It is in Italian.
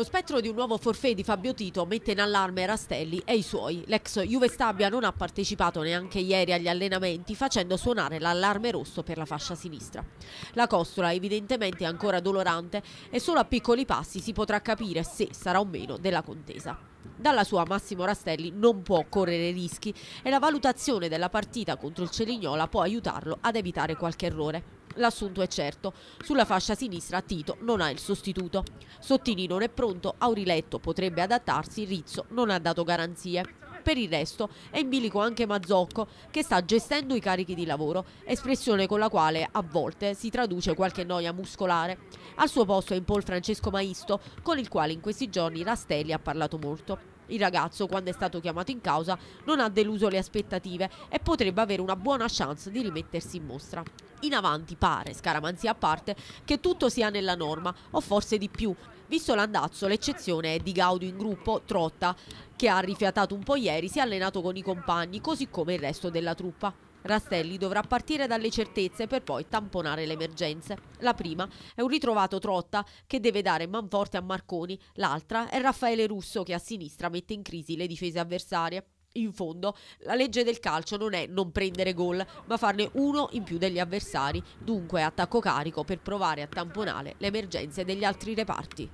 Lo spettro di un nuovo forfè di Fabio Tito mette in allarme Rastelli e i suoi. L'ex Juve Stabia non ha partecipato neanche ieri agli allenamenti facendo suonare l'allarme rosso per la fascia sinistra. La costola evidentemente è ancora dolorante e solo a piccoli passi si potrà capire se sarà o meno della contesa. Dalla sua Massimo Rastelli non può correre rischi e la valutazione della partita contro il Celignola può aiutarlo ad evitare qualche errore. L'assunto è certo. Sulla fascia sinistra Tito non ha il sostituto. Sottini non è pronto, Auriletto potrebbe adattarsi, Rizzo non ha dato garanzie. Per il resto è in bilico anche Mazzocco che sta gestendo i carichi di lavoro, espressione con la quale a volte si traduce qualche noia muscolare. Al suo posto è in Paul Francesco Maisto con il quale in questi giorni Rastelli ha parlato molto il ragazzo, quando è stato chiamato in causa, non ha deluso le aspettative e potrebbe avere una buona chance di rimettersi in mostra. In avanti pare, scaramanzia a parte, che tutto sia nella norma, o forse di più. Visto l'andazzo, l'eccezione è di Gaudio in gruppo, Trotta, che ha rifiatato un po' ieri, si è allenato con i compagni, così come il resto della truppa. Rastelli dovrà partire dalle certezze per poi tamponare le emergenze. La prima è un ritrovato Trotta che deve dare manforte a Marconi, l'altra è Raffaele Russo che a sinistra mette in crisi le difese avversarie. In fondo, la legge del calcio non è non prendere gol, ma farne uno in più degli avversari, dunque attacco carico per provare a tamponare le emergenze degli altri reparti.